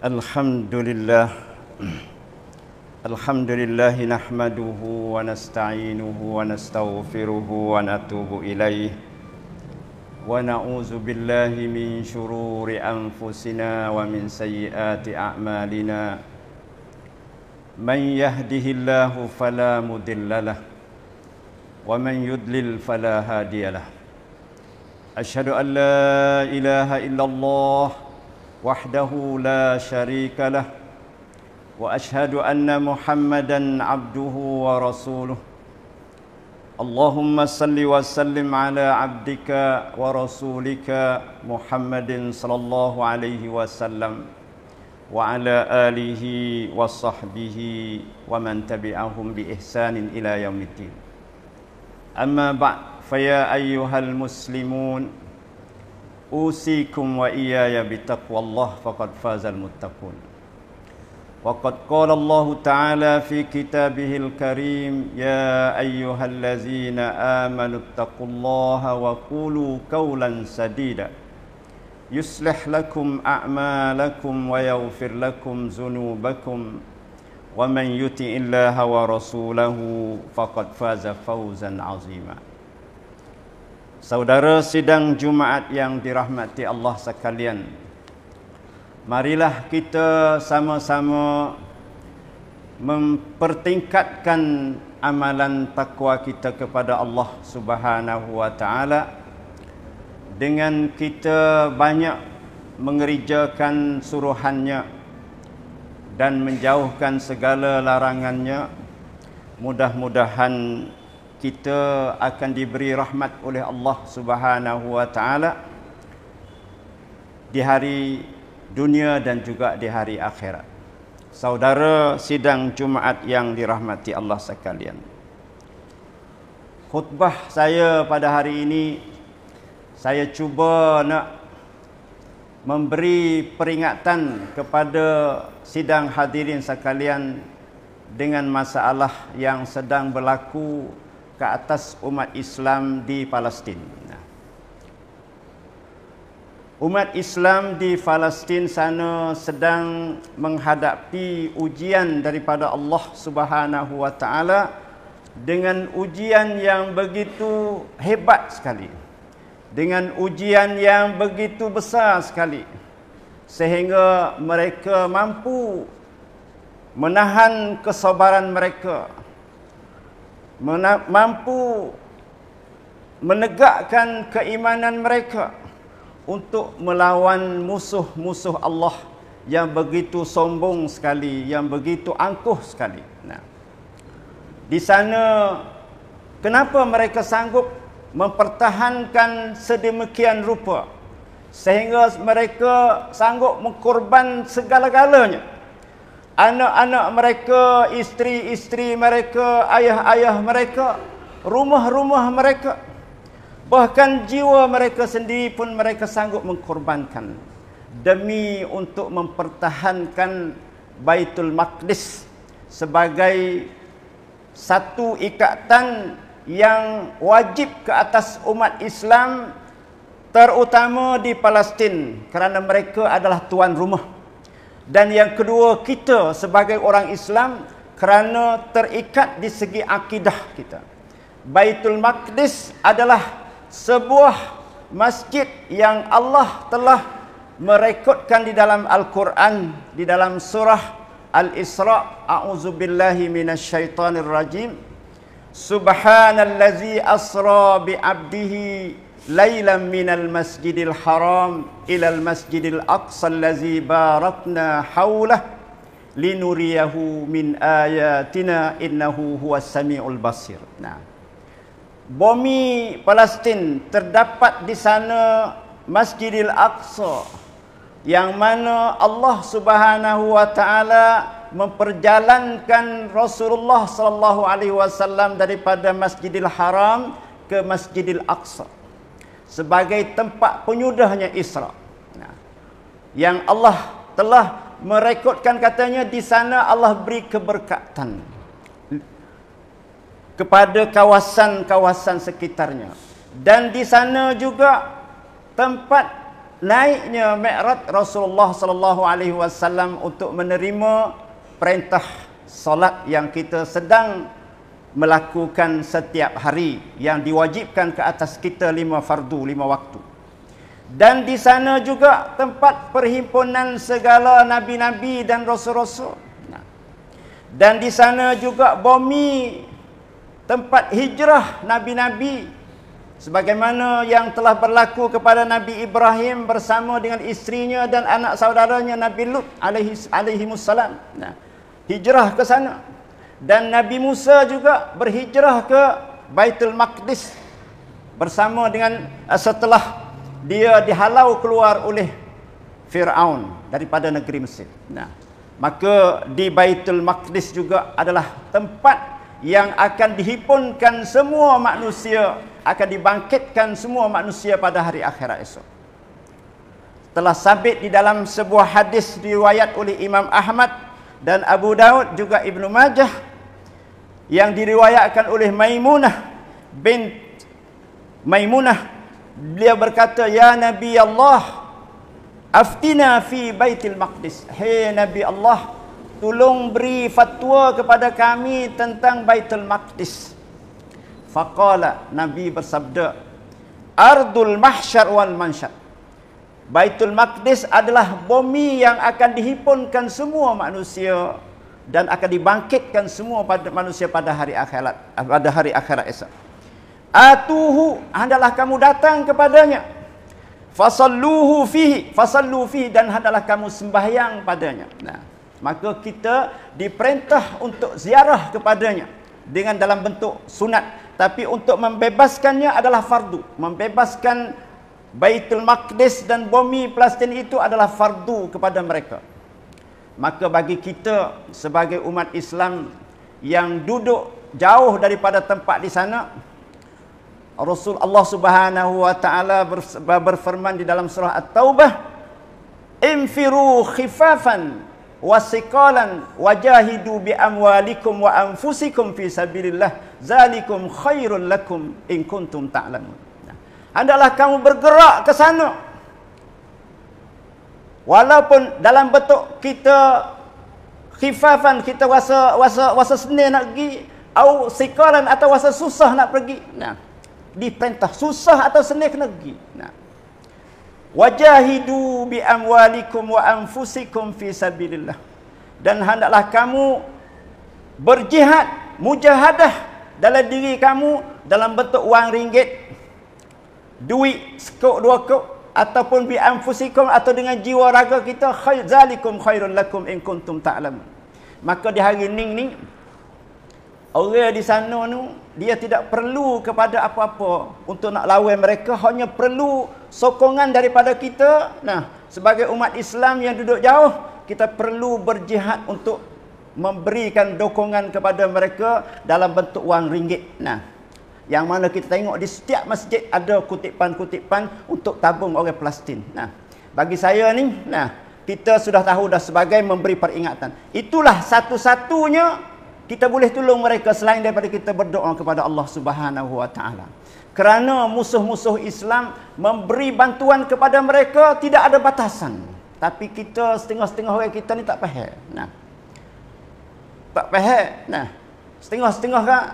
Alhamdulillah Alhamdulillah nahmaduhu wa nasta'inuhu wa nastaghfiruhu wa natubu ilayh wa na'udzu billahi min shururi anfusina wa min sayyiati a'malina Man yahdihillahu fala mudilla lah. wa man yudlil fala hadiyalah Ashhadu an la ilaha illallah وحده لا شريك له واشهد ان محمدا عبده ورسوله اللهم صل وسلم على عبدك ورسولك محمد صلى الله عليه وسلم وعلى اله وصحبه ومن تبعهم بإحسان إلى يوم الدين اما بعد فيا ايها المسلمون أوصيكم وإياي بتقوى الله فقد فاز المتقون وقد قال الله تعالى في كتابه الكريم يا أيها الذين آمنوا اتقوا الله وقولوا قولا سديدا يصلح لكم أعمالكم ويغفر لكم ذنوبكم ومن يطع الله ورسوله فقد فاز فوزا عظيما Saudara sidang Jumaat yang dirahmati Allah sekalian. Marilah kita sama-sama mempertingkatkan amalan takwa kita kepada Allah Subhanahu wa taala dengan kita banyak mengerjakan suruhannya dan menjauhkan segala larangannya mudah-mudahan kita akan diberi rahmat oleh Allah Subhanahu wa taala di hari dunia dan juga di hari akhirat. Saudara sidang Jumaat yang dirahmati Allah sekalian. Khutbah saya pada hari ini saya cuba nak memberi peringatan kepada sidang hadirin sekalian dengan masalah yang sedang berlaku ke atas umat Islam di Palestin. Umat Islam di Palestin sana sedang menghadapi ujian daripada Allah Subhanahu Wa Taala dengan ujian yang begitu hebat sekali. Dengan ujian yang begitu besar sekali sehingga mereka mampu menahan kesabaran mereka mampu menegakkan keimanan mereka untuk melawan musuh-musuh Allah yang begitu sombong sekali yang begitu angkuh sekali nah di sana kenapa mereka sanggup mempertahankan sedemikian rupa sehingga mereka sanggup mengkorban segala-galanya anak-anak mereka, isteri-isteri mereka, ayah-ayah mereka, rumah-rumah mereka. Bahkan jiwa mereka sendiri pun mereka sanggup mengkorbankan demi untuk mempertahankan Baitul Maqdis sebagai satu ikatan yang wajib ke atas umat Islam terutama di Palestin kerana mereka adalah tuan rumah. Dan yang kedua kita sebagai orang Islam kerana terikat di segi akidah kita. Baitul Maqdis adalah sebuah masjid yang Allah telah merekodkan di dalam Al-Quran di dalam surah Al-Isra a'udzubillahi minasyaitonir rajim subhanallazi asra bi 'abdihi laylan minal masjidil haram ilal masjidil aqsa allazi baratna hawlah linuriyahu min ayatina innahu huwas samiul basir nah bumi Palestin terdapat di sana Masjidil Aqsa yang mana Allah Subhanahu wa taala memperjalankan Rasulullah sallallahu alaihi wasallam daripada Masjidil Haram ke Masjidil Aqsa sebagai tempat penyudahnya Isra. Nah, yang Allah telah merekodkan katanya di sana Allah beri keberkatan kepada kawasan-kawasan sekitarnya. Dan di sana juga tempat naiknya Mi'raj Rasulullah sallallahu alaihi wasallam untuk menerima perintah solat yang kita sedang melakukan setiap hari yang diwajibkan ke atas kita lima fardu, lima waktu. Dan di sana juga tempat perhimpunan segala nabi-nabi dan rasul-rasul. Dan di sana juga bumi tempat hijrah nabi-nabi sebagaimana yang telah berlaku kepada Nabi Ibrahim bersama dengan istrinya dan anak saudaranya Nabi Lut alaihi alaihi nah, hijrah ke sana dan Nabi Musa juga berhijrah ke Baitul Maqdis bersama dengan eh, setelah dia dihalau keluar oleh Firaun daripada negeri Mesir. Nah, maka di Baitul Maqdis juga adalah tempat yang akan dihipunkan semua manusia, akan dibangkitkan semua manusia pada hari akhirat esok. Telah sabit di dalam sebuah hadis diriwayat oleh Imam Ahmad dan Abu Daud juga Ibnu Majah yang diriwayatkan oleh Maimunah bin Maimunah beliau berkata ya nabi Allah aftina fi baitul maqdis hey nabi Allah tolong beri fatwa kepada kami tentang baitul maqdis faqala nabi bersabda ardul mahsyar wal mansyar baitul maqdis adalah bumi yang akan dihimpunkan semua manusia dan akan dibangkitkan semua pada manusia pada hari akhirat pada hari akhirat esok. Atuhu hendaklah kamu datang kepadanya. Fasalluhu fihi, fasallu fi dan hendaklah kamu sembahyang padanya. Nah, maka kita diperintah untuk ziarah kepadanya dengan dalam bentuk sunat tapi untuk membebaskannya adalah fardu. Membebaskan Baitul Maqdis dan bumi Palestin itu adalah fardu kepada mereka maka bagi kita sebagai umat Islam yang duduk jauh daripada tempat di sana Rasul Allah Subhanahu wa taala berfirman di dalam surah At-Taubah infiru khifafan wasiqalan wajahidu bi amwalikum wa anfusikum fi sabilillah zalikum khairul lakum in kuntum ta'lamun hendaklah kamu bergerak ke sana Walaupun dalam bentuk kita khifafan kita rasa rasa rasa senang nak pergi atau sikaran atau rasa susah nak pergi. Nah. Diperintah susah atau senang nak pergi. Nah. Wajahidu bi amwalikum wa anfusikum fi sabilillah. Dan hendaklah kamu berjihad mujahadah dalam diri kamu dalam bentuk wang ringgit duit sekok dua kok ataupun bi anfusikum atau dengan jiwa raga kita khairzalikum khairul lakum in kuntum ta'lamun maka di hari ning ni orang di sana tu dia tidak perlu kepada apa-apa untuk nak lawan mereka hanya perlu sokongan daripada kita nah sebagai umat Islam yang duduk jauh kita perlu berjihad untuk memberikan dokongan kepada mereka dalam bentuk wang ringgit nah yang mana kita tengok di setiap masjid ada kutipan-kutipan untuk tabung orang Palestin. Nah, bagi saya ni, nah, kita sudah tahu dah sebagai memberi peringatan. Itulah satu-satunya kita boleh tolong mereka selain daripada kita berdoa kepada Allah Subhanahu Wa Taala. Kerana musuh-musuh Islam memberi bantuan kepada mereka tidak ada batasan. Tapi kita setengah-setengah orang kita ni tak faham. Nah. Tak faham. Nah. Setengah-setengah kan.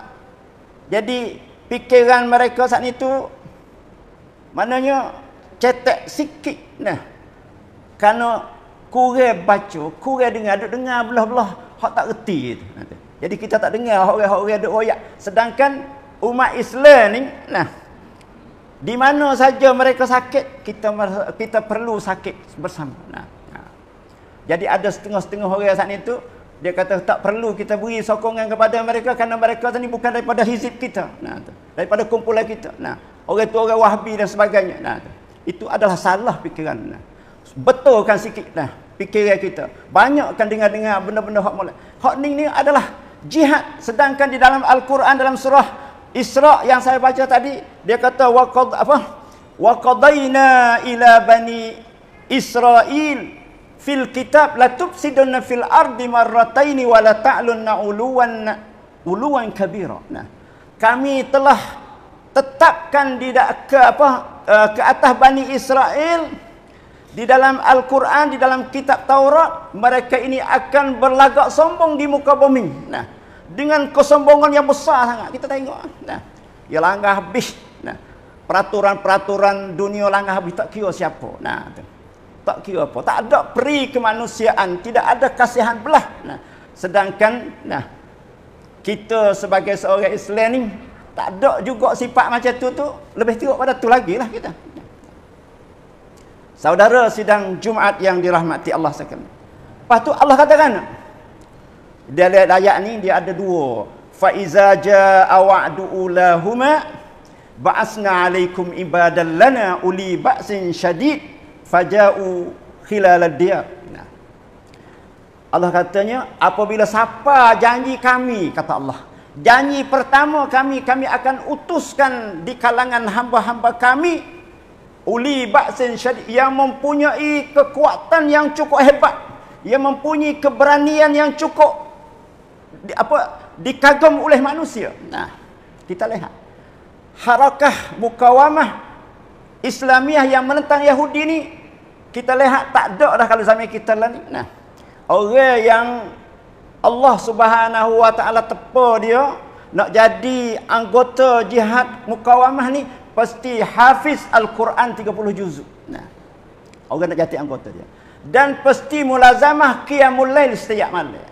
Jadi Pikiran mereka saat itu maknanya cetek sikit nah kerana kurang baca kurang dengar duk dengar belah-belah hak tak reti jadi kita tak dengar orang-orang duk royak sedangkan umat Islam ni nah di mana saja mereka sakit kita kita perlu sakit bersama nah, jadi ada setengah-setengah orang saat itu dia kata tak perlu kita beri sokongan kepada mereka kerana mereka ni bukan daripada hizib kita. Nah, tu. daripada kumpulan kita. Nah, orang tu orang Wahabi dan sebagainya. Nah, tu. itu adalah salah fikiran. Nah. Betulkan sikit nah fikiran kita. Banyakkan dengar-dengar benda-benda hak mulai. Hak ni ni adalah jihad sedangkan di dalam al-Quran dalam surah Isra yang saya baca tadi dia kata waqad apa? Waqadaina ila bani Israel fil kitab la tufsiduna fil ardi marrataini wa la ta'lunna uluwan uluwan kabira. Nah, kami telah tetapkan di ke apa eh, ke atas Bani Israel di dalam Al-Quran, di dalam kitab Taurat, mereka ini akan berlagak sombong di muka bumi. Nah, dengan kesombongan yang besar sangat. Kita tengok. Nah, ia langkah habis. Nah, peraturan-peraturan dunia langkah habis. Tak kira siapa. Nah, tak kira apa tak ada peri kemanusiaan tidak ada kasihan belah nah sedangkan nah kita sebagai seorang Islam ni tak ada juga sifat macam tu tu lebih teruk pada tu lagi lah kita saudara sidang Jumaat yang dirahmati Allah sekalian lepas tu Allah katakan dia lihat ayat ni dia ada dua fa iza jaa wa'du ulahuma ba'asna 'alaikum ibadan uli ba'sin syadid faja'u khilal dia Allah katanya apabila siapa janji kami kata Allah janji pertama kami kami akan utuskan di kalangan hamba-hamba kami uli ba'sin syadid yang mempunyai kekuatan yang cukup hebat yang mempunyai keberanian yang cukup di, apa dikagum oleh manusia nah kita lihat harakah mukawamah Islamiah yang menentang Yahudi ni kita lihat tak ada dah kalau zaman kita lah ni. Nah. Orang yang Allah Subhanahu Wa Taala tepa dia nak jadi anggota jihad mukawamah ni pasti hafiz al-Quran 30 juz. Nah. Orang nak jadi anggota dia. Dan pasti mulazamah qiyamul lail setiap malam.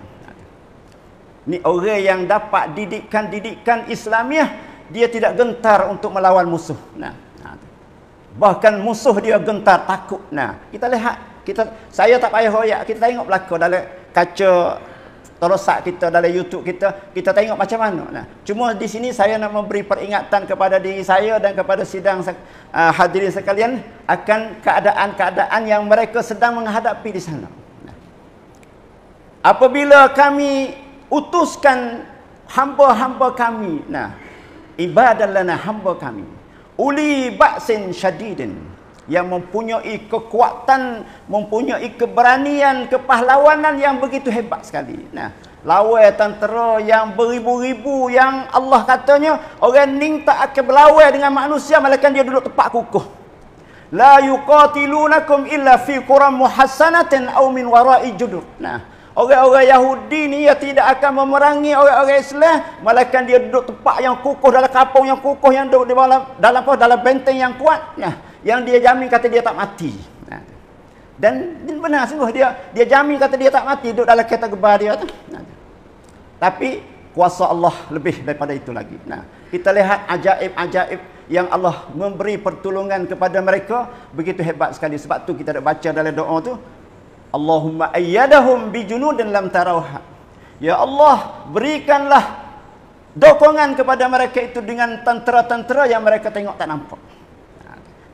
Ni orang yang dapat didikan-didikan Islamiah dia tidak gentar untuk melawan musuh. Nah bahkan musuh dia gentar takut nah kita lihat kita saya tak payah royak kita tengok belakang dalam kaca terosak kita dalam YouTube kita kita tengok macam mana nah cuma di sini saya nak memberi peringatan kepada diri saya dan kepada sidang uh, hadirin sekalian akan keadaan-keadaan yang mereka sedang menghadapi di sana nah. apabila kami utuskan hamba-hamba kami nah ibadah lana hamba kami uli ba'sin syadidin yang mempunyai kekuatan mempunyai keberanian kepahlawanan yang begitu hebat sekali nah lawan tentera yang beribu-ribu yang Allah katanya orang ning tak akan berlawan dengan manusia malahkan dia duduk tepat kukuh la yuqatilunakum illa fi quram muhassanatin aw min wara'i judur nah Orang-orang Yahudi ni yang tidak akan memerangi orang-orang Islam, malahkan dia duduk tempat yang kukuh dalam kapung yang kukuh yang duduk di dalam dalam apa? Dalam benteng yang kuat. Nah, yang dia jamin kata dia tak mati. Nah. Dan benar sungguh dia dia jamin kata dia tak mati duduk dalam kereta gebar dia tu. Nah. Tapi kuasa Allah lebih daripada itu lagi. Nah, kita lihat ajaib-ajaib yang Allah memberi pertolongan kepada mereka begitu hebat sekali sebab tu kita nak baca dalam doa tu Allahumma ayyadahum bijunu dan lam tarauha. Ya Allah, berikanlah dokongan kepada mereka itu dengan tentera-tentera yang mereka tengok tak nampak.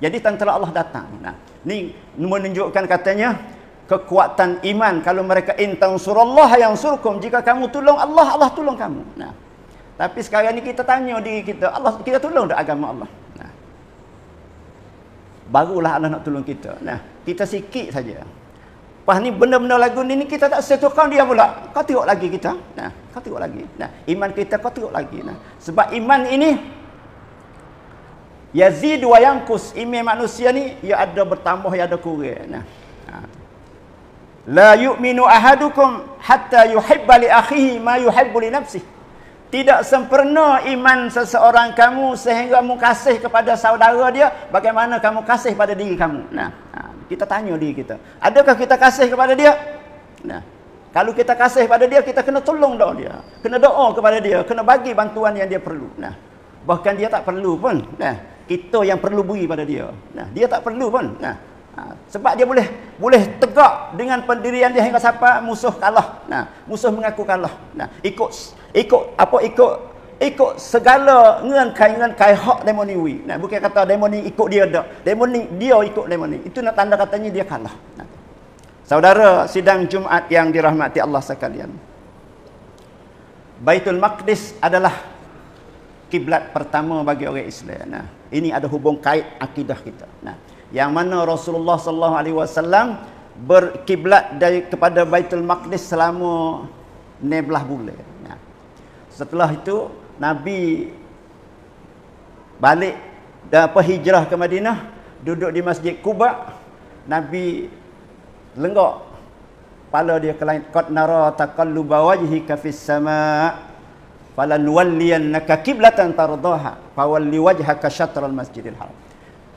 Jadi tentera Allah datang. Nah, ni menunjukkan katanya kekuatan iman kalau mereka intan surallah yang surkum jika kamu tolong Allah Allah tolong kamu. Nah. Tapi sekarang ni kita tanya diri kita, Allah kita tolong tak agama Allah? Nah. Barulah Allah nak tolong kita. Nah, kita sikit saja. Lepas ni benda-benda lagu ni, ni kita tak setuju kau dia pula. Kau tengok lagi kita. Nah, kau tengok lagi. Nah, iman kita kau tengok lagi. Nah, sebab iman ini yazid wa yanqus iman manusia ni ya ada bertambah ya ada kurang. Nah. Ha. La yu'minu ahadukum hatta yuhibba li akhihi ma yuhibbu li nafsihi. Tidak sempurna iman seseorang kamu sehingga kamu kasih kepada saudara dia bagaimana kamu kasih pada diri kamu. Nah. Kita tanya diri kita. Adakah kita kasih kepada dia? Nah. Kalau kita kasih kepada dia, kita kena tolong doa dia. Kena doa kepada dia, kena bagi bantuan yang dia perlu. Nah. Bahkan dia tak perlu pun. Nah. Kita yang perlu beri pada dia. Nah. Dia tak perlu pun. Nah. Ha, sebab dia boleh boleh tegak dengan pendirian dia hingga siapa musuh kalah. Nah, musuh mengaku kalah. Nah, ikut ikut apa ikut ikut segala ngan kain ngan kai hak demoni wi. Nah, bukan kata demoni ikut dia dak. Demoni dia ikut demoni. Itu nak tanda katanya dia kalah. Nah. Saudara sidang Jumaat yang dirahmati Allah sekalian. Baitul Maqdis adalah kiblat pertama bagi orang Islam. Nah, ini ada hubung kait akidah kita. Nah, yang mana Rasulullah sallallahu alaihi wasallam berkiblat dari kepada Baitul Maqdis selama 16 bulan. Setelah itu Nabi balik dan apa hijrah ke Madinah, duduk di Masjid Quba, Nabi lenggok kepala dia ke langit qad nara taqalluba wajhika fis sama' falan walliyannaka qiblatan tardaha fawalli wajhaka syatral masjidil haram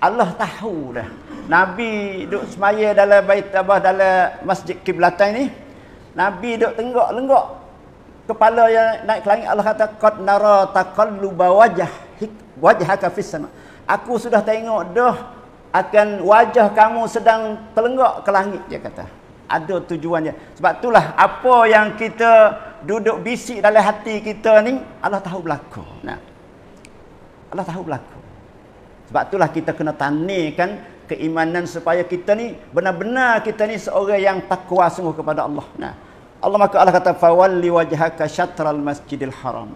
Allah tahulah nabi duk semaya dalam bait dalam masjid kiblatan ni nabi duk tengok lenggok kepala yang naik ke langit Allah kata qad nara taqallu wajah wajhaka fis sama aku sudah tengok dah akan wajah kamu sedang telenggak ke langit dia kata ada tujuannya sebab itulah apa yang kita duduk bisik dalam hati kita ni Allah tahu berlaku nah Allah tahu berlaku sebab itulah kita kena tanikan keimanan supaya kita ni benar-benar kita ni seorang yang takwa sungguh kepada Allah nah Allah maka Allah kata fawalli wajhaka syatral masjidil haram.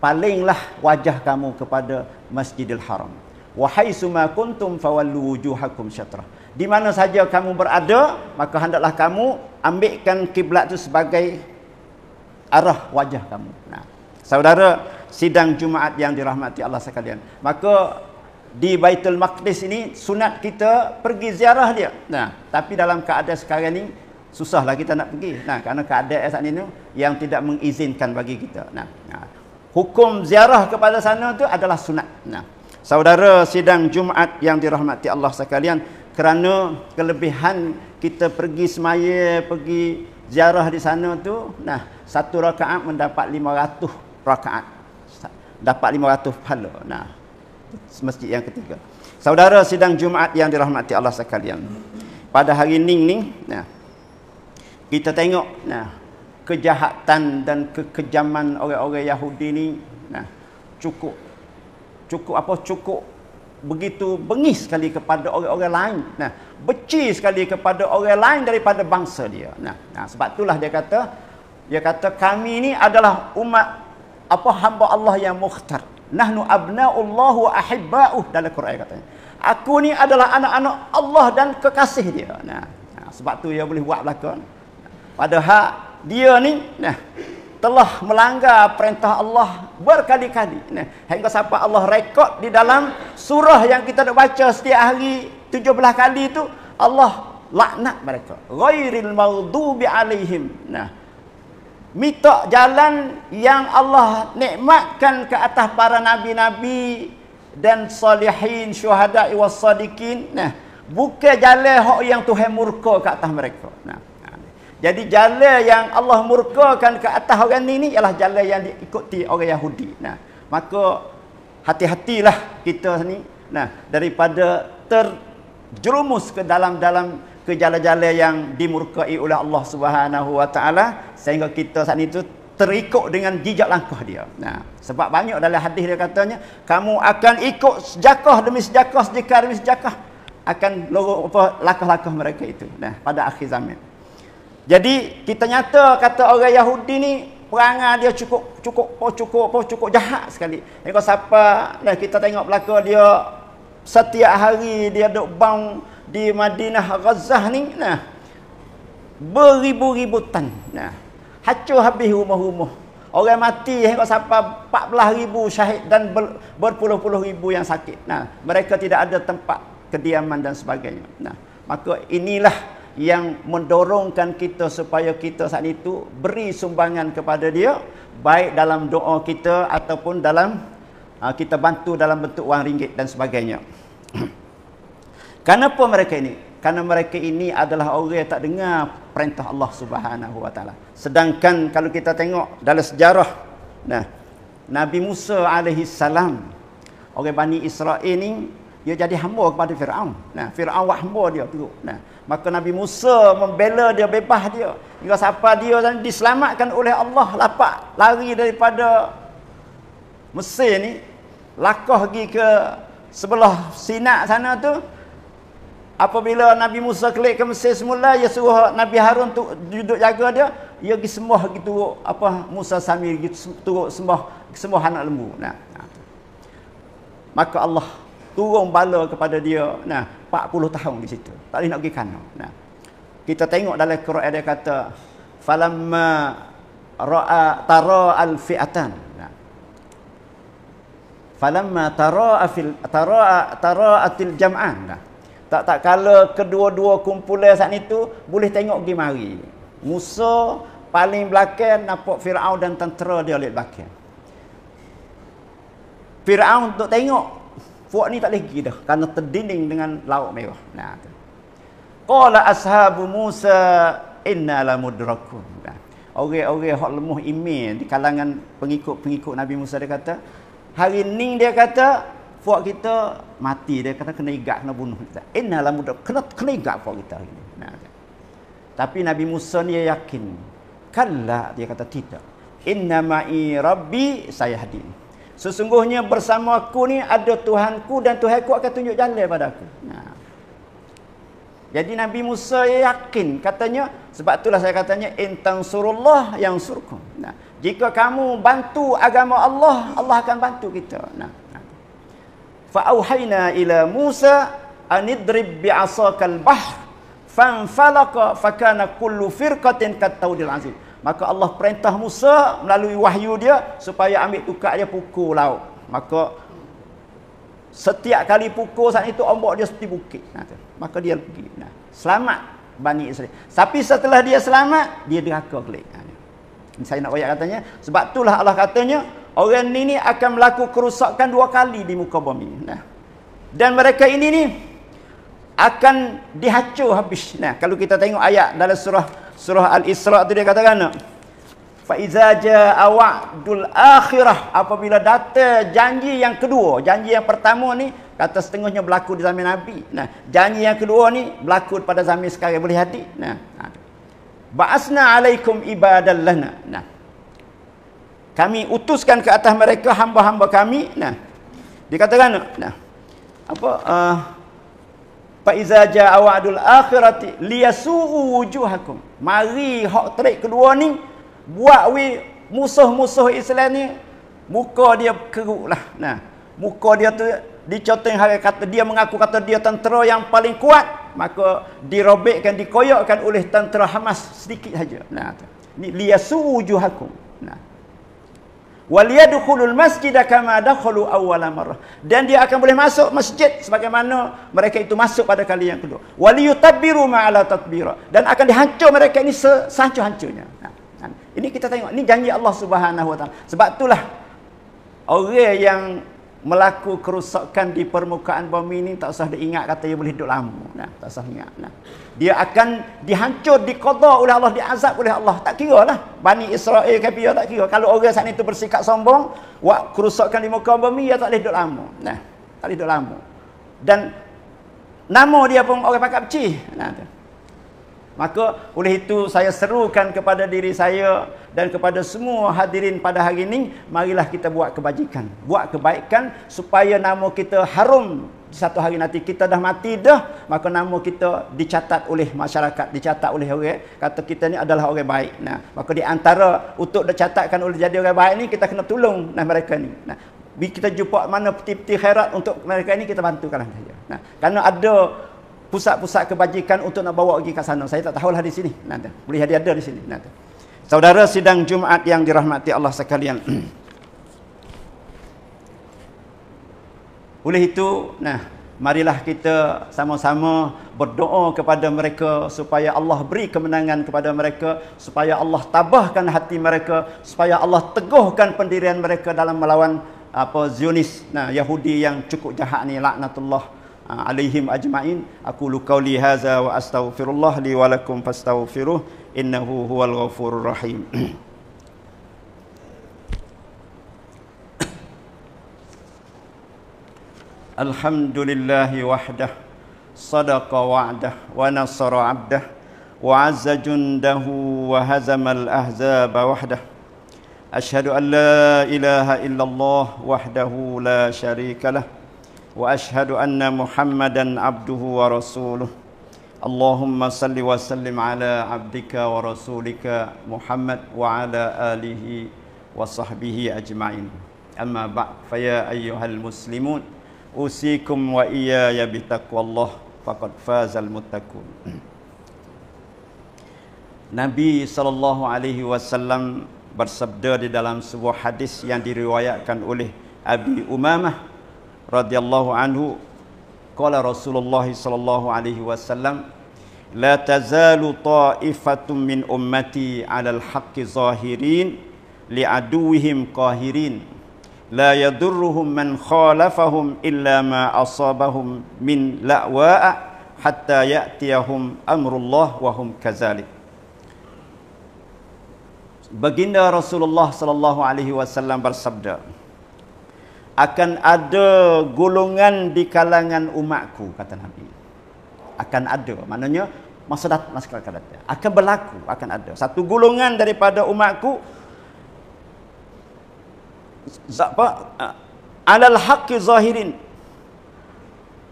Palinglah wajah kamu kepada Masjidil Haram. Wa haitsuma kuntum fawallu wujuhakum syatra. Di mana saja kamu berada, maka hendaklah kamu ambilkan kiblat itu sebagai arah wajah kamu. Nah, saudara sidang Jumaat yang dirahmati Allah sekalian. Maka di Baitul Maqdis ini sunat kita pergi ziarah dia. Nah, tapi dalam keadaan sekarang ini susahlah kita nak pergi. Nah, kerana keadaan saat ini yang tidak mengizinkan bagi kita. Nah, nah. hukum ziarah kepada sana itu adalah sunat. Nah, saudara sidang Jumaat yang dirahmati Allah sekalian, kerana kelebihan kita pergi semaya, pergi ziarah di sana tu, nah, satu rakaat mendapat 500 rakaat. Dapat 500 pahala. Nah, masjid yang ketiga. Saudara sidang Jumaat yang dirahmati Allah sekalian. Pada hari ini ni, nah, kita tengok nah kejahatan dan kekejaman orang-orang Yahudi ni nah cukup cukup apa cukup begitu bengis sekali kepada orang-orang lain nah beci sekali kepada orang lain daripada bangsa dia nah nah sebab itulah dia kata dia kata kami ni adalah umat apa hamba Allah yang mukhtar nahnu abnaullah wa ahibba'uh dalam Quran katanya aku ni adalah anak-anak Allah dan kekasih dia nah, nah sebab tu dia boleh buat belakang Padahal dia ni nah, telah melanggar perintah Allah berkali-kali. Nah, hingga sampai Allah rekod di dalam surah yang kita nak baca setiap hari 17 kali itu Allah laknat mereka. Ghairil maghdubi alaihim. Nah. Minta jalan yang Allah nikmatkan ke atas para nabi-nabi dan salihin syuhada wa sadikin. Nah, bukan jalan hak yang Tuhan murka ke atas mereka. Nah. Jadi jalan yang Allah murkakan ke atas orang ni ni ialah jalan yang diikuti orang Yahudi. Nah, maka hati-hatilah kita ni nah daripada terjerumus ke dalam dalam ke jala jalan yang dimurkai oleh Allah Subhanahu Wa Taala sehingga kita saat itu terikut dengan jejak langkah dia. Nah, sebab banyak dalam hadis dia katanya kamu akan ikut sejakah demi sejakah sejakah demi sejakah akan logo apa langkah-langkah mereka itu nah pada akhir zaman. Jadi kita nyata kata orang Yahudi ni perangai dia cukup cukup apa oh, cukup apa oh, cukup jahat sekali. Tengok siapa nah kita tengok belaka dia setiap hari dia duk bang di Madinah Ghazah ni nah beribu-ribu tan nah hancur habis rumah-rumah orang mati tengok eh, siapa 14000 syahid dan ber, berpuluh-puluh ribu yang sakit nah mereka tidak ada tempat kediaman dan sebagainya nah maka inilah yang mendorongkan kita supaya kita saat itu beri sumbangan kepada dia baik dalam doa kita ataupun dalam uh, kita bantu dalam bentuk wang ringgit dan sebagainya. Kenapa mereka ini? Kerana mereka ini adalah orang yang tak dengar perintah Allah Subhanahu Wa Taala. Sedangkan kalau kita tengok dalam sejarah nah Nabi Musa alaihi salam orang Bani Israel ini dia jadi hamba kepada Firaun. Nah, Firaun hamba dia tu. Nah, Maka Nabi Musa membela dia, bebas dia. Hingga siapa dia dan diselamatkan oleh Allah. Lapak lari daripada Mesir ni. Lakah pergi ke sebelah sinak sana tu. Apabila Nabi Musa kelik ke Mesir semula, dia suruh Nabi Harun tu duduk jaga dia. Dia pergi sembah gitu apa Musa Samir gitu turut sembah sembah anak lembu. Nah. Maka Allah turun bala kepada dia. Nah, 40 tahun di situ. Tak boleh nak pergi kanan. Nah. Kita tengok dalam Quran dia kata falamma ra'a tara al-fi'atan. Nah. Falamma tara fil tara tara atil jam'an. Nah. Tak tak kala kedua-dua kumpulan saat itu boleh tengok pergi mari. Musa paling belakang nampak Firaun dan tentera dia lihat belakang. Firaun untuk tengok Fuad ni tak boleh pergi dah kerana terdinding dengan laut merah. Nah tu. Qala ashabu Musa inna la mudrakun. Nah. Orang-orang hak lemah iman di kalangan pengikut-pengikut Nabi Musa dia kata, hari ni dia kata fuad kita mati dia kata kena igat kena bunuh kita. Inna la mudrakun. Kena kena igat fuad kita hari ni. Nah. Tu. Tapi Nabi Musa ni yakin. Kalla dia kata tidak. Inna ma'i rabbi sayahdin. Sesungguhnya bersama aku ni ada Tuhanku dan Tuhanku akan tunjuk jalan pada aku. Ya. Jadi Nabi Musa yakin katanya sebab itulah saya katanya intang surullah yang surku. Nah, jika kamu bantu agama Allah, Allah akan bantu kita. Nah. Fa auhayna ila Musa an idrib bi asaka al-bahr fanfalaqa fa kana kullu firqatin kat taudil aziz. Maka Allah perintah Musa melalui wahyu dia supaya ambil tukar dia pukul laut. Maka setiap kali pukul saat itu ombak dia seperti bukit. Nah, ha, maka dia pergi. Nah, ha, selamat Bani Israel. Tapi setelah dia selamat, dia deraka kelik. Nah, ha, saya nak wayak katanya. Sebab itulah Allah katanya, orang ini akan berlaku kerusakan dua kali di muka bumi. Nah, dan mereka ini ni akan dihancur habis. Nah, kalau kita tengok ayat dalam surah surah al-isra tu dia katakan fa iza jaa wa'dul akhirah apabila datang janji yang kedua janji yang pertama ni kata setengahnya berlaku di zaman nabi nah janji yang kedua ni berlaku pada zaman sekarang boleh hadi nah ha. ba'asna 'alaikum ibadallana nah kami utuskan ke atas mereka hamba-hamba kami nah dikatakan nah apa uh, Fa iza jaa wa'dul akhirati liyasu'u wujuhakum. Mari hak trek kedua ni buat we musuh-musuh Islam ni muka dia keruk lah. Nah, muka dia tu dicoteng hari kata dia mengaku kata dia tentera yang paling kuat, maka dirobekkan dikoyokkan oleh tentera Hamas sedikit saja. Nah, ni liyasu'u wujuhakum. Nah wal yadkhulul masjid kama dakhulu awwal marrah dan dia akan boleh masuk masjid sebagaimana mereka itu masuk pada kali yang kedua wal yutabbiru ma ala tatbira dan akan dihancur mereka ini sehancur-hancurnya ini kita tengok ini janji Allah Subhanahu wa sebab itulah orang yang melaku kerusakan di permukaan bumi ini tak usah diingat kata dia boleh duduk lama nah tak usah ingat nah dia akan dihancur, dikodoh oleh Allah, diazab oleh Allah. Tak kira lah. Bani Israel ke kan tak kira. Kalau orang sana itu bersikap sombong, buat kerusakan di muka bumi, dia ya tak boleh duduk lama. Nah, tak boleh duduk lama. Dan nama dia pun orang pakai peci. Nah, tu. Maka oleh itu saya serukan kepada diri saya dan kepada semua hadirin pada hari ini, marilah kita buat kebajikan. Buat kebaikan supaya nama kita harum satu hari nanti kita dah mati dah maka nama kita dicatat oleh masyarakat dicatat oleh orang eh. kata kita ni adalah orang baik nah maka di antara untuk dicatatkan oleh jadi orang baik ni kita kena tolong nah mereka ni nah kita jumpa mana peti-peti khairat untuk mereka ni kita bantukanlah saja nah kerana ada pusat-pusat kebajikan untuk nak bawa pergi ke sana saya tak tahu lah di sini nah boleh ada di sini nah saudara sidang Jumaat yang dirahmati Allah sekalian Oleh itu, nah, marilah kita sama-sama berdoa kepada mereka supaya Allah beri kemenangan kepada mereka, supaya Allah tabahkan hati mereka, supaya Allah teguhkan pendirian mereka dalam melawan apa Zionis, nah Yahudi yang cukup jahat ni laknatullah ah, alaihim ajmain. Aku lukau li hadza wa astaghfirullah li wa lakum fastaghfiruh innahu huwal ghafurur rahim. الحمد لله وحده صدق وعده ونصر عبده وعز جنده وهزم الأحزاب وحده أشهد أن لا إله إلا الله وحده لا شريك له وأشهد أن محمدا عبده ورسوله اللهم صل وسلم على عبدك ورسولك محمد وعلى آله وصحبه أجمعين أما بعد فيا أيها المسلمون usikum wa iya ya Allah, faqad fazal muttaqun Nabi saw bersabda di dalam sebuah hadis yang diriwayatkan oleh Abi Umamah radhiyallahu anhu qala Rasulullah sallallahu alaihi wasallam لا تزال طائفة من أمتي على الحق ظاهرين لعدوهم قاهرين la yadurruhum man khalafahum illa ma asabahum min la'wa'a hatta ya'tiyahum amrullah wa hum kazalik Baginda Rasulullah sallallahu alaihi wasallam bersabda akan ada golongan di kalangan umatku kata Nabi akan ada maknanya masa datang masa akan akan berlaku akan ada satu golongan daripada umatku apa alal haqqi zahirin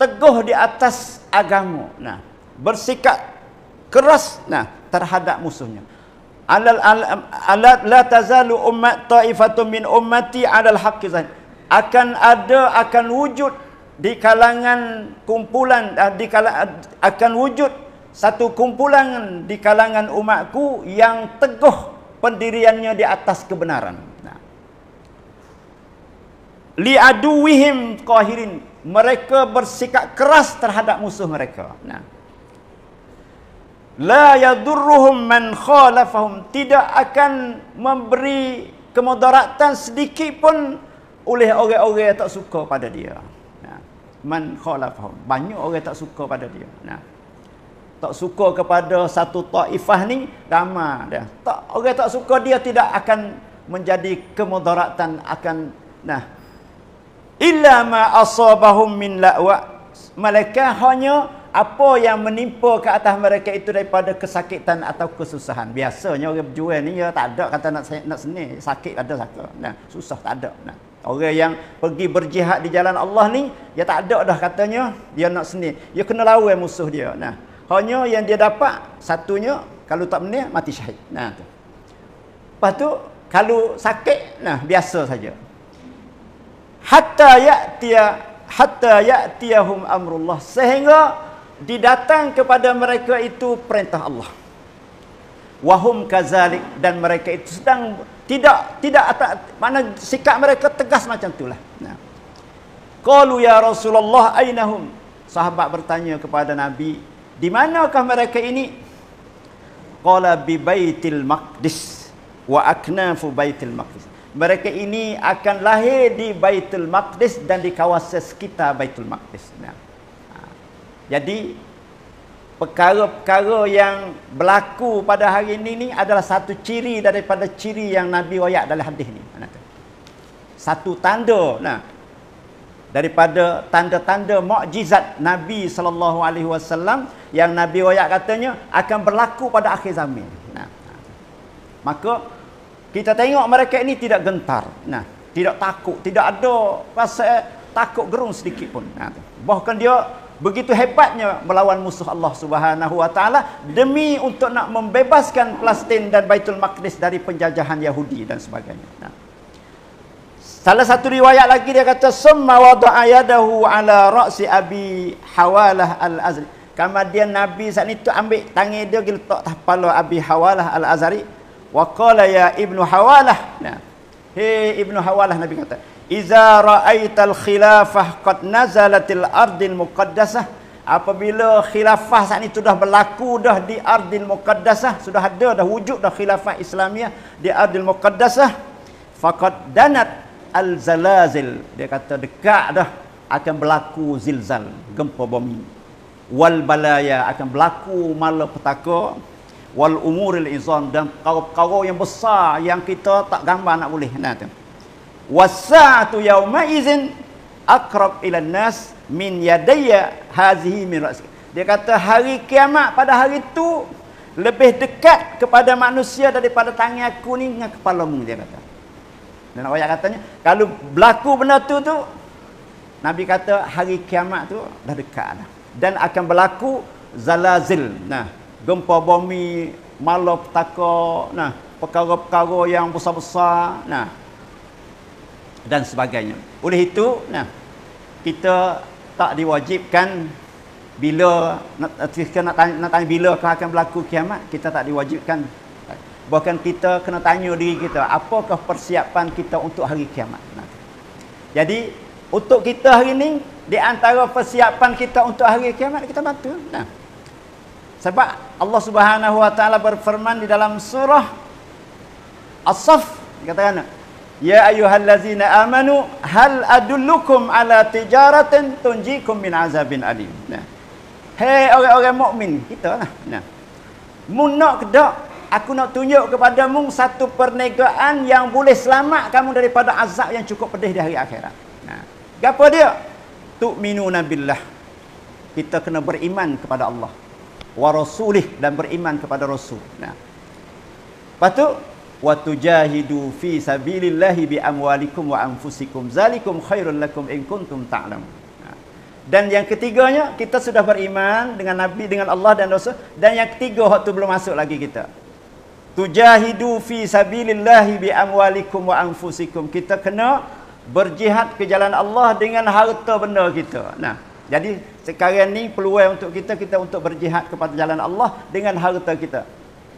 teguh di atas agama nah bersikap keras nah terhadap musuhnya alal alat la tazalu ummat taifatun min ummati alal haqqi zahirin akan ada akan wujud di kalangan kumpulan ah, di kalangan, akan wujud satu kumpulan di kalangan umatku yang teguh pendiriannya di atas kebenaran. Li aduwihim qahirin mereka bersikap keras terhadap musuh mereka nah la yadurruhum man khalafahum tidak akan memberi kemudaratan sedikit pun oleh orang-orang yang tak suka pada dia nah man khalafahum banyak orang tak suka pada dia nah tak suka kepada satu taifah ni lama dia tak orang tak suka dia tidak akan menjadi kemudaratan akan nah illa ma asabahum min la'wa mereka hanya apa yang menimpa ke atas mereka itu daripada kesakitan atau kesusahan biasanya orang berjual ni ya tak ada kata nak nak seni sakit ada satu nah susah tak ada nah orang yang pergi berjihad di jalan Allah ni dia ya, tak ada dah katanya dia nak seni dia ya, kena lawan musuh dia nah hanya yang dia dapat satunya kalau tak menang mati syahid nah tu lepas tu kalau sakit nah biasa saja hatta ya'tiya hatta ya'tiyahum amrullah sehingga didatang kepada mereka itu perintah Allah wahum kazalik dan mereka itu sedang tidak tidak atas, mana sikap mereka tegas macam itulah nah qalu ya rasulullah ainahum sahabat bertanya kepada nabi di manakah mereka ini qala bi baitil maqdis wa aknafu baitil maqdis mereka ini akan lahir di Baitul Maqdis dan di kawasan sekitar Baitul Maqdis. Ya. Ha. Jadi perkara-perkara yang berlaku pada hari ini ni adalah satu ciri daripada ciri yang Nabi wayak dalam hadis ni. Satu tanda nah daripada tanda-tanda mukjizat Nabi sallallahu alaihi wasallam yang Nabi wayak katanya akan berlaku pada akhir zaman. Nah. Ha. Maka kita tengok mereka ini tidak gentar. Nah, tidak takut, tidak ada pasal takut gerung sedikit pun. Nah, bahkan dia begitu hebatnya melawan musuh Allah Subhanahu wa taala demi untuk nak membebaskan Palestin dan Baitul Maqdis dari penjajahan Yahudi dan sebagainya. Nah. Salah satu riwayat lagi dia kata summa wada'a yadahu ala ra'si abi hawalah al-azri. Kemudian Nabi saat itu ambil tangan dia gitu tak tahu Abi Hawalah al Azri wa qala ya ibnu hawalah nah he ibnu hawalah nabi kata iza raaital khilafah qad nazalatil ardil muqaddasah apabila khilafah saat ini sudah berlaku dah di ardil muqaddasah sudah ada dah wujud dah khilafah islamiah di ardil muqaddasah faqad danat al zalazil dia kata dekat dah akan berlaku zilzal gempa bumi wal balaya akan berlaku malapetaka wal umuril izam dan perkara-perkara yang besar yang kita tak gambar nak boleh nah tu wasatu yauma izin akrab ila nas min yadayya hazihi min ras dia kata hari kiamat pada hari itu lebih dekat kepada manusia daripada tangan aku ni dengan kepala mu dia kata dan ayat katanya kalau berlaku benda tu tu nabi kata hari kiamat tu dah dekat dah dan akan berlaku zalazil nah gempa bumi, malapetaka, nah, perkara-perkara yang besar-besar, nah. Dan sebagainya. Oleh itu, nah, kita tak diwajibkan bila nak nak tanya, nak tanya bila akan berlaku kiamat, kita tak diwajibkan. Bahkan kita kena tanya diri kita, apakah persiapan kita untuk hari kiamat? Nah. Jadi, untuk kita hari ini di antara persiapan kita untuk hari kiamat kita bantu. Nah. Sebab Allah Subhanahu wa taala berfirman di dalam surah As-Saff dikatakan Ya ayyuhallazina amanu hal adullukum ala tijaratin tunjikum min azabin alim. Nah. Hei orang-orang mukmin kita lah. Nah. Mu nak kedak aku nak tunjuk kepada mu satu perniagaan yang boleh selamat kamu daripada azab yang cukup pedih di hari akhirat. Nah. Gapo dia? Tu'minuna billah. Kita kena beriman kepada Allah wa rasulih dan beriman kepada rasul. Nah. Lepas tu wa tujahidu fi sabilillah bi amwalikum wa anfusikum zalikum khairul lakum in kuntum ta'lam. Dan yang ketiganya kita sudah beriman dengan nabi dengan Allah dan rasul dan yang ketiga waktu belum masuk lagi kita. Tujahidu fi sabilillah bi amwalikum wa anfusikum. Kita kena berjihad ke jalan Allah dengan harta benda kita. Nah. Jadi sekarang ni peluang untuk kita kita untuk berjihad kepada jalan Allah dengan harta kita.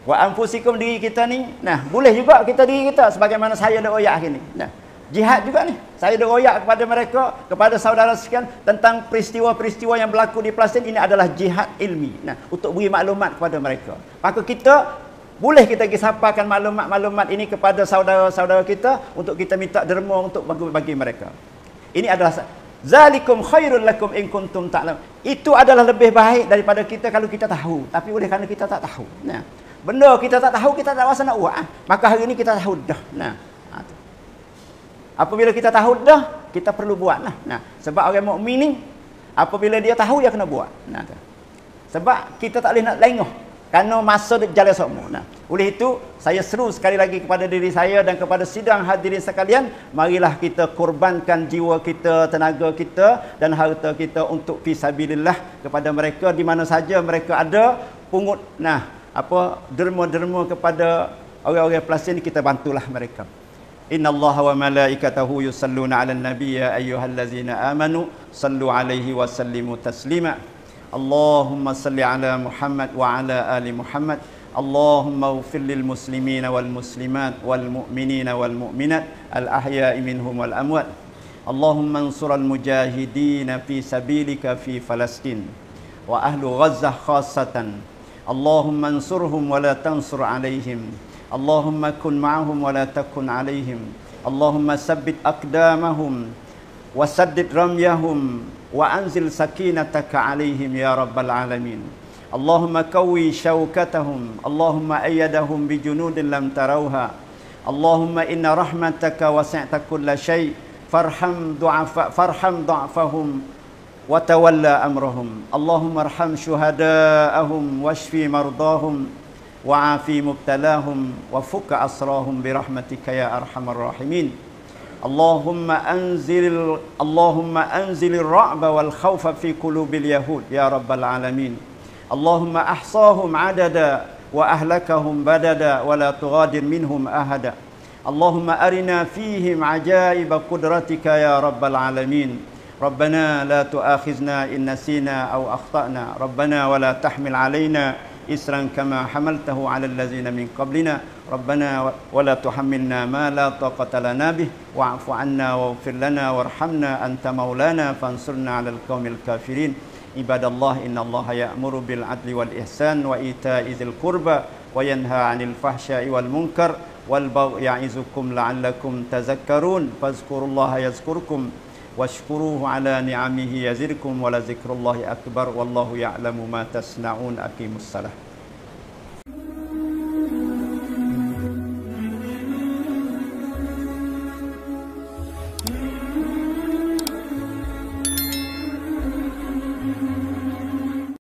Wa anfusikum diri kita ni. Nah, boleh juga kita diri kita sebagaimana saya dah royak ni. Nah. Jihad juga ni. Saya dah royak kepada mereka, kepada saudara sekalian tentang peristiwa-peristiwa yang berlaku di Palestin ini adalah jihad ilmi. Nah, untuk beri maklumat kepada mereka. Maka kita boleh kita kisahkan maklumat-maklumat ini kepada saudara-saudara kita untuk kita minta derma untuk bagi-bagi mereka. Ini adalah Zalikum khairul lakum in kuntum ta'lam. Itu adalah lebih baik daripada kita kalau kita tahu. Tapi oleh kerana kita tak tahu. Nah. Benda kita tak tahu, kita tak rasa nak buat. Ah. Maka hari ini kita tahu dah. Nah. Ha, apabila kita tahu dah, kita perlu buat. lah. nah. Sebab orang mukmin ni, apabila dia tahu, dia kena buat. Nah. Sebab kita tak boleh nak lengoh. Kerana masa dia jalan semua. Nah. Oleh itu, saya seru sekali lagi kepada diri saya dan kepada sidang hadirin sekalian, marilah kita korbankan jiwa kita, tenaga kita dan harta kita untuk fisabilillah kepada mereka di mana saja mereka ada pungut nah apa derma-derma kepada orang-orang pelasin kita bantulah mereka. Inna Allah wa malaikatahu yusalluna ala nabi ayuhal ya lazina amanu sallu alaihi wa sallimu taslima. Allahumma salli ala Muhammad wa ala ali Muhammad. اللهم اغفر للمسلمين والمسلمات والمؤمنين والمؤمنات الأحياء منهم والأموات اللهم انصر المجاهدين في سبيلك في فلسطين وأهل غزة خاصة اللهم انصرهم ولا تنصر عليهم اللهم كن معهم ولا تكن عليهم اللهم ثبت أقدامهم وسدد رميهم وأنزل سكينتك عليهم يا رب العالمين Allahumma kawi syaukatahum Allahumma ayyadahum bi junudin lam tarauha Allahumma inna rahmataka wasi'ta kulla shay farham du'afa farham du'afahum wa tawalla amrahum Allahumma arham shuhada'ahum washfi mardahum وعافي مبتلاهم وفك أسراهم برحمتك يا أرحم الراحمين اللهم أنزل اللهم أنزل الرعب والخوف في قلوب اليهود يا رب العالمين اللهم احصاهم عددا واهلكهم بددا ولا تغادر منهم احدا اللهم ارنا فيهم عجائب قدرتك يا رب العالمين ربنا لا تؤاخذنا ان نسينا او اخطانا ربنا ولا تحمل علينا إسرا كما حملته على الذين من قبلنا ربنا ولا تحملنا ما لا طاقة لنا به واعف عنا واغفر لنا وارحمنا أنت مولانا فانصرنا على القوم الكافرين عباد الله إن الله يأمر بالعدل والإحسان وإيتاء ذي القربى وينهى عن الفحشاء والمنكر والبغي يعظكم لعلكم تذكرون فاذكروا الله يذكركم واشكروه على نعمه يزركم ولذكر الله أكبر والله يعلم ما تصنعون أقيموا الصلاة